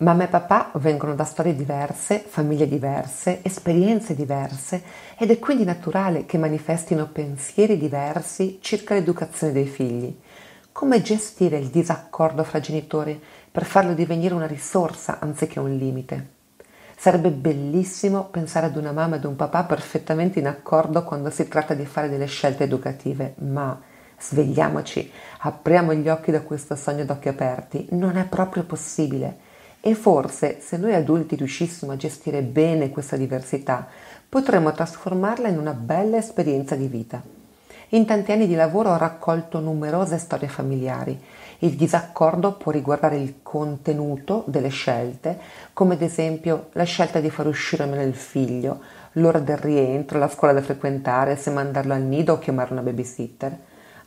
Mamma e papà vengono da storie diverse, famiglie diverse, esperienze diverse ed è quindi naturale che manifestino pensieri diversi circa l'educazione dei figli. Come gestire il disaccordo fra genitori per farlo divenire una risorsa anziché un limite? Sarebbe bellissimo pensare ad una mamma e ad un papà perfettamente in accordo quando si tratta di fare delle scelte educative, ma svegliamoci, apriamo gli occhi da questo sogno d'occhi aperti, non è proprio possibile. E forse se noi adulti riuscissimo a gestire bene questa diversità, potremmo trasformarla in una bella esperienza di vita. In tanti anni di lavoro ho raccolto numerose storie familiari. Il disaccordo può riguardare il contenuto delle scelte, come ad esempio la scelta di far uscire meno il figlio, l'ora del rientro, la scuola da frequentare, se mandarlo al nido o chiamare una babysitter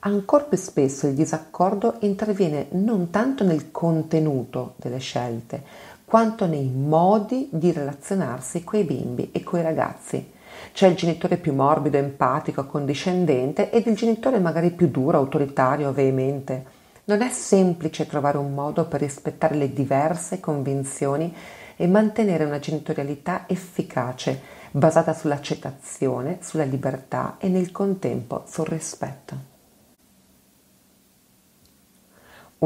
ancor più spesso il disaccordo interviene non tanto nel contenuto delle scelte, quanto nei modi di relazionarsi coi bimbi e coi ragazzi. C'è il genitore più morbido, empatico, accondiscendente ed il genitore magari più duro, autoritario, veemente. Non è semplice trovare un modo per rispettare le diverse convinzioni e mantenere una genitorialità efficace, basata sull'accettazione, sulla libertà e nel contempo sul rispetto.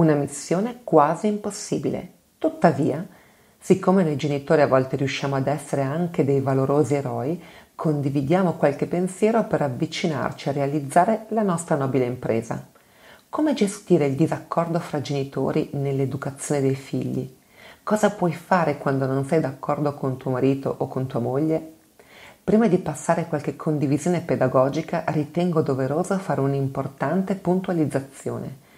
una missione quasi impossibile. Tuttavia, siccome noi genitori a volte riusciamo ad essere anche dei valorosi eroi, condividiamo qualche pensiero per avvicinarci a realizzare la nostra nobile impresa. Come gestire il disaccordo fra genitori nell'educazione dei figli? Cosa puoi fare quando non sei d'accordo con tuo marito o con tua moglie? Prima di passare a qualche condivisione pedagogica, ritengo doveroso fare un'importante puntualizzazione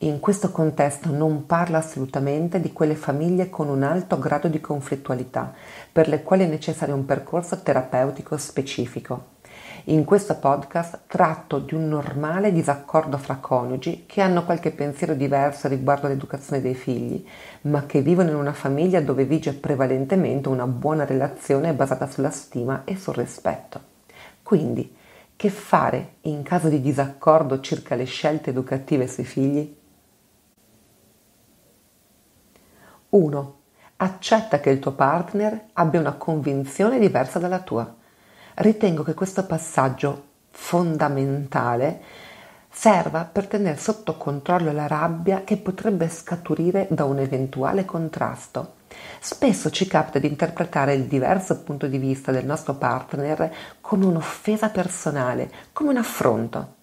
in questo contesto non parla assolutamente di quelle famiglie con un alto grado di conflittualità, per le quali è necessario un percorso terapeutico specifico. In questo podcast tratto di un normale disaccordo fra coniugi che hanno qualche pensiero diverso riguardo all'educazione dei figli, ma che vivono in una famiglia dove vige prevalentemente una buona relazione basata sulla stima e sul rispetto. Quindi, che fare in caso di disaccordo circa le scelte educative sui figli? 1. Accetta che il tuo partner abbia una convinzione diversa dalla tua. Ritengo che questo passaggio fondamentale serva per tenere sotto controllo la rabbia che potrebbe scaturire da un eventuale contrasto. Spesso ci capita di interpretare il diverso punto di vista del nostro partner come un'offesa personale, come un affronto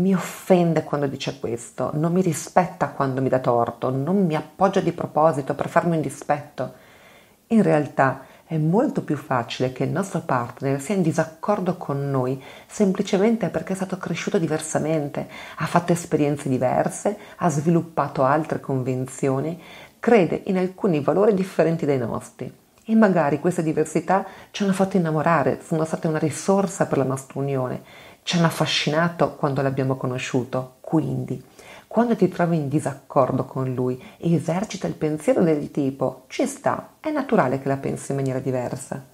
mi offende quando dice questo, non mi rispetta quando mi dà torto, non mi appoggia di proposito per farmi un dispetto. In realtà è molto più facile che il nostro partner sia in disaccordo con noi semplicemente perché è stato cresciuto diversamente, ha fatto esperienze diverse, ha sviluppato altre convinzioni, crede in alcuni valori differenti dai nostri. E magari queste diversità ci hanno fatto innamorare, sono state una risorsa per la nostra unione ci hanno affascinato quando l'abbiamo conosciuto. Quindi, quando ti trovi in disaccordo con lui e esercita il pensiero del tipo ci sta, è naturale che la pensi in maniera diversa.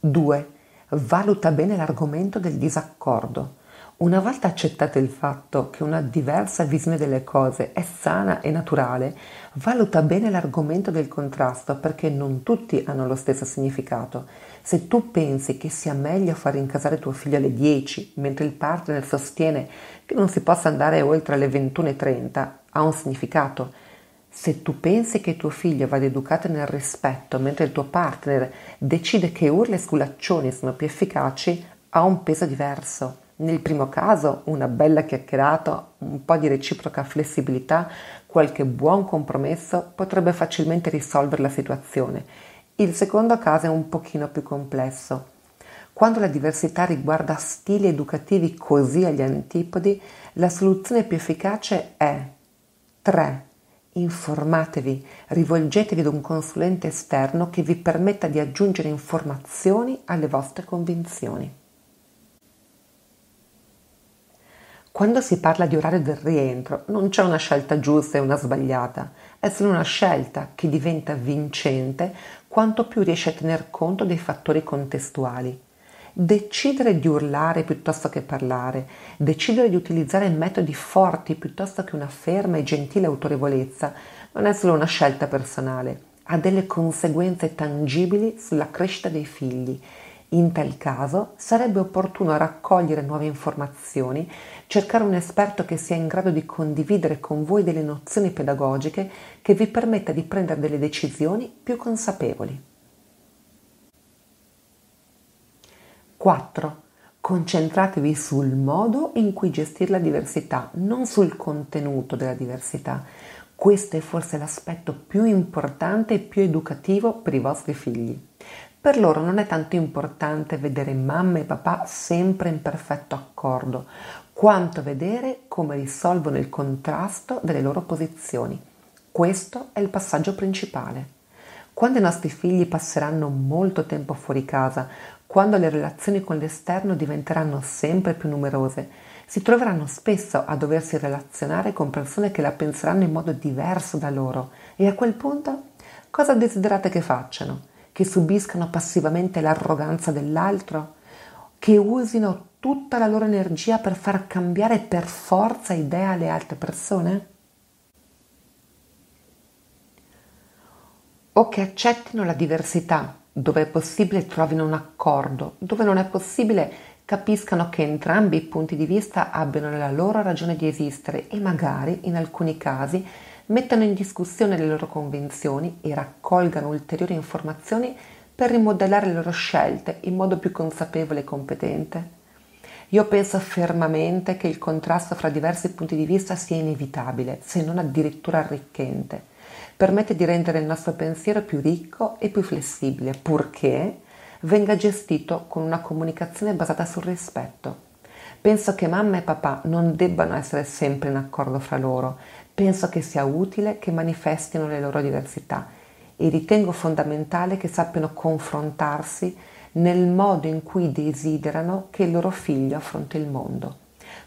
2. Valuta bene l'argomento del disaccordo una volta accettato il fatto che una diversa visione delle cose è sana e naturale, valuta bene l'argomento del contrasto perché non tutti hanno lo stesso significato. Se tu pensi che sia meglio far incasare tuo figlio alle 10 mentre il partner sostiene che non si possa andare oltre alle 21.30, ha un significato. Se tu pensi che tuo figlio vada educato nel rispetto mentre il tuo partner decide che urla e sculaccioni sono più efficaci, ha un peso diverso. Nel primo caso una bella chiacchierata, un po' di reciproca flessibilità, qualche buon compromesso potrebbe facilmente risolvere la situazione. Il secondo caso è un pochino più complesso. Quando la diversità riguarda stili educativi così agli antipodi, la soluzione più efficace è 3. Informatevi, rivolgetevi ad un consulente esterno che vi permetta di aggiungere informazioni alle vostre convinzioni. Quando si parla di orario del rientro non c'è una scelta giusta e una sbagliata, è solo una scelta che diventa vincente quanto più riesce a tener conto dei fattori contestuali. Decidere di urlare piuttosto che parlare, decidere di utilizzare metodi forti piuttosto che una ferma e gentile autorevolezza, non è solo una scelta personale, ha delle conseguenze tangibili sulla crescita dei figli in tal caso sarebbe opportuno raccogliere nuove informazioni, cercare un esperto che sia in grado di condividere con voi delle nozioni pedagogiche che vi permetta di prendere delle decisioni più consapevoli. 4. Concentratevi sul modo in cui gestire la diversità, non sul contenuto della diversità. Questo è forse l'aspetto più importante e più educativo per i vostri figli. Per loro non è tanto importante vedere mamma e papà sempre in perfetto accordo, quanto vedere come risolvono il contrasto delle loro posizioni. Questo è il passaggio principale. Quando i nostri figli passeranno molto tempo fuori casa, quando le relazioni con l'esterno diventeranno sempre più numerose, si troveranno spesso a doversi relazionare con persone che la penseranno in modo diverso da loro e a quel punto cosa desiderate che facciano? che subiscano passivamente l'arroganza dell'altro, che usino tutta la loro energia per far cambiare per forza idea alle altre persone? O che accettino la diversità, dove è possibile trovino un accordo, dove non è possibile capiscano che entrambi i punti di vista abbiano la loro ragione di esistere e magari, in alcuni casi, mettano in discussione le loro convinzioni e raccolgano ulteriori informazioni per rimodellare le loro scelte in modo più consapevole e competente. Io penso fermamente che il contrasto fra diversi punti di vista sia inevitabile, se non addirittura arricchente. Permette di rendere il nostro pensiero più ricco e più flessibile, purché venga gestito con una comunicazione basata sul rispetto. Penso che mamma e papà non debbano essere sempre in accordo fra loro, Penso che sia utile che manifestino le loro diversità e ritengo fondamentale che sappiano confrontarsi nel modo in cui desiderano che il loro figlio affronti il mondo.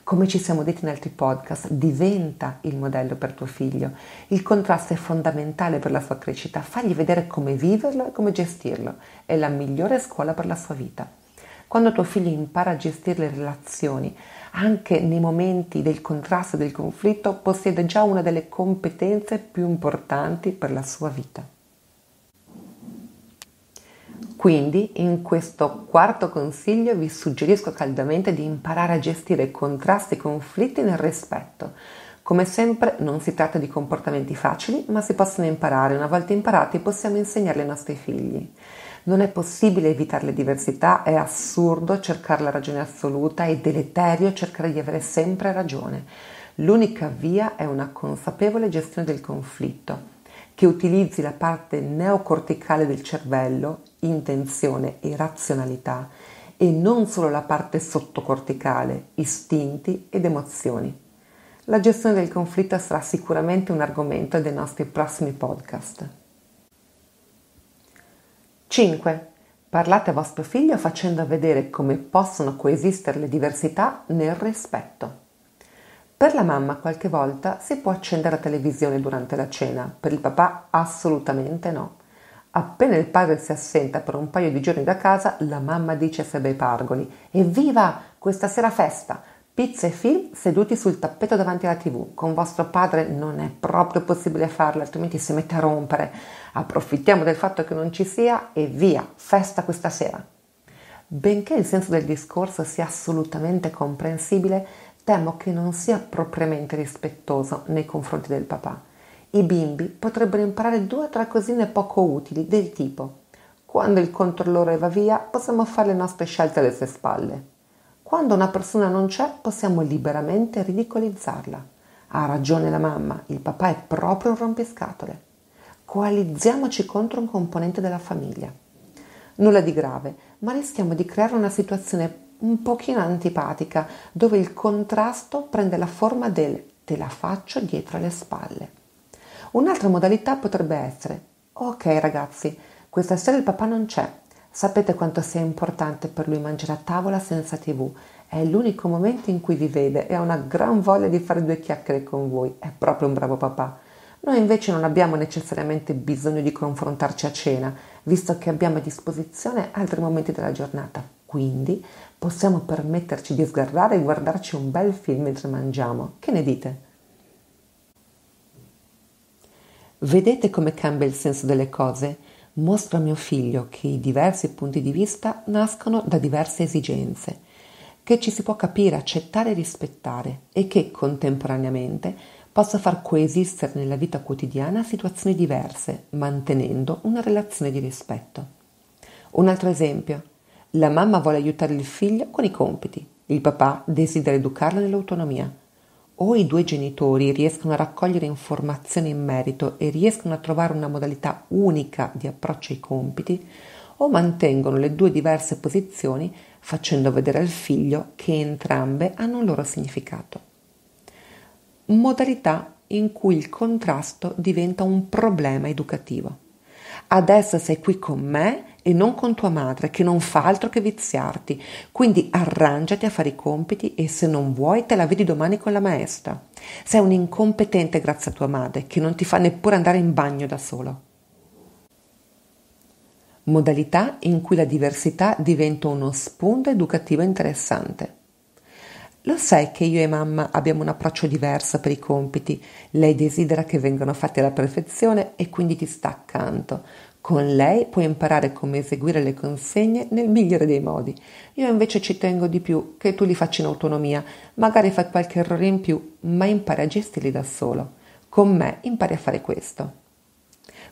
Come ci siamo detti in altri podcast, diventa il modello per tuo figlio. Il contrasto è fondamentale per la sua crescita, fagli vedere come viverlo e come gestirlo. È la migliore scuola per la sua vita. Quando tuo figlio impara a gestire le relazioni, anche nei momenti del contrasto e del conflitto, possiede già una delle competenze più importanti per la sua vita. Quindi in questo quarto consiglio vi suggerisco caldamente di imparare a gestire contrasti e conflitti nel rispetto. Come sempre non si tratta di comportamenti facili, ma si possono imparare. Una volta imparati possiamo insegnarli ai nostri figli. Non è possibile evitare le diversità, è assurdo cercare la ragione assoluta, è deleterio cercare di avere sempre ragione. L'unica via è una consapevole gestione del conflitto, che utilizzi la parte neocorticale del cervello, intenzione e razionalità, e non solo la parte sottocorticale, istinti ed emozioni. La gestione del conflitto sarà sicuramente un argomento dei nostri prossimi podcast. 5. Parlate a vostro figlio facendo vedere come possono coesistere le diversità nel rispetto. Per la mamma qualche volta si può accendere la televisione durante la cena, per il papà assolutamente no. Appena il padre si assenta per un paio di giorni da casa, la mamma dice a sé bei pargoli: Evviva! Questa sera festa! Pizza e film seduti sul tappeto davanti alla tv. Con vostro padre non è proprio possibile farlo, altrimenti si mette a rompere. Approfittiamo del fatto che non ci sia e via, festa questa sera. Benché il senso del discorso sia assolutamente comprensibile, temo che non sia propriamente rispettoso nei confronti del papà. I bimbi potrebbero imparare due o tre cosine poco utili del tipo quando il controllore va via possiamo fare le nostre scelte alle sue spalle quando una persona non c'è, possiamo liberamente ridicolizzarla. Ha ragione la mamma, il papà è proprio un rompiscatole. Coalizziamoci contro un componente della famiglia. Nulla di grave, ma rischiamo di creare una situazione un pochino antipatica, dove il contrasto prende la forma del te la faccio dietro le spalle. Un'altra modalità potrebbe essere, ok ragazzi, questa sera il papà non c'è, Sapete quanto sia importante per lui mangiare a tavola senza tv? È l'unico momento in cui vi vede e ha una gran voglia di fare due chiacchiere con voi. È proprio un bravo papà. Noi invece non abbiamo necessariamente bisogno di confrontarci a cena, visto che abbiamo a disposizione altri momenti della giornata. Quindi possiamo permetterci di sgarrare e guardarci un bel film mentre mangiamo. Che ne dite? Vedete come cambia il senso delle cose? mostra a mio figlio che i diversi punti di vista nascono da diverse esigenze, che ci si può capire, accettare e rispettare e che contemporaneamente possa far coesistere nella vita quotidiana situazioni diverse, mantenendo una relazione di rispetto. Un altro esempio. La mamma vuole aiutare il figlio con i compiti, il papà desidera educarlo nell'autonomia o i due genitori riescono a raccogliere informazioni in merito e riescono a trovare una modalità unica di approccio ai compiti, o mantengono le due diverse posizioni facendo vedere al figlio che entrambe hanno un loro significato. Modalità in cui il contrasto diventa un problema educativo. Adesso sei qui con me e non con tua madre che non fa altro che viziarti. Quindi arrangiati a fare i compiti e se non vuoi te la vedi domani con la maestra. Sei un incompetente grazie a tua madre che non ti fa neppure andare in bagno da solo. Modalità in cui la diversità diventa uno spunto educativo interessante. Lo sai che io e mamma abbiamo un approccio diverso per i compiti. Lei desidera che vengano fatti alla perfezione e quindi ti sta accanto. Con lei puoi imparare come eseguire le consegne nel migliore dei modi. Io invece ci tengo di più che tu li facci in autonomia, magari fai qualche errore in più, ma impari a gestirli da solo. Con me impari a fare questo.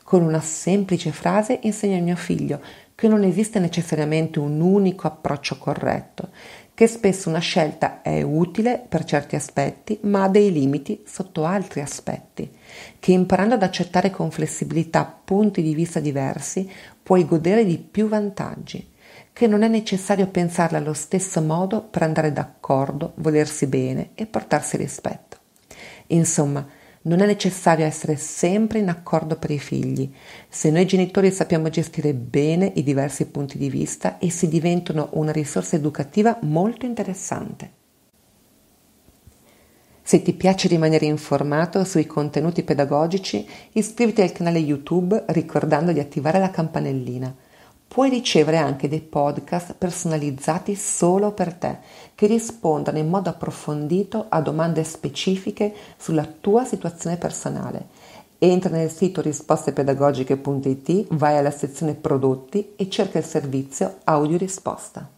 Con una semplice frase insegno a mio figlio che non esiste necessariamente un unico approccio corretto, che spesso una scelta è utile per certi aspetti, ma ha dei limiti sotto altri aspetti, che imparando ad accettare con flessibilità punti di vista diversi puoi godere di più vantaggi, che non è necessario pensarla allo stesso modo per andare d'accordo, volersi bene e portarsi rispetto. Insomma, non è necessario essere sempre in accordo per i figli. Se noi genitori sappiamo gestire bene i diversi punti di vista, essi diventano una risorsa educativa molto interessante. Se ti piace rimanere informato sui contenuti pedagogici, iscriviti al canale YouTube ricordando di attivare la campanellina – Puoi ricevere anche dei podcast personalizzati solo per te, che rispondano in modo approfondito a domande specifiche sulla tua situazione personale. Entra nel sito rispostepedagogiche.it, vai alla sezione prodotti e cerca il servizio audio risposta.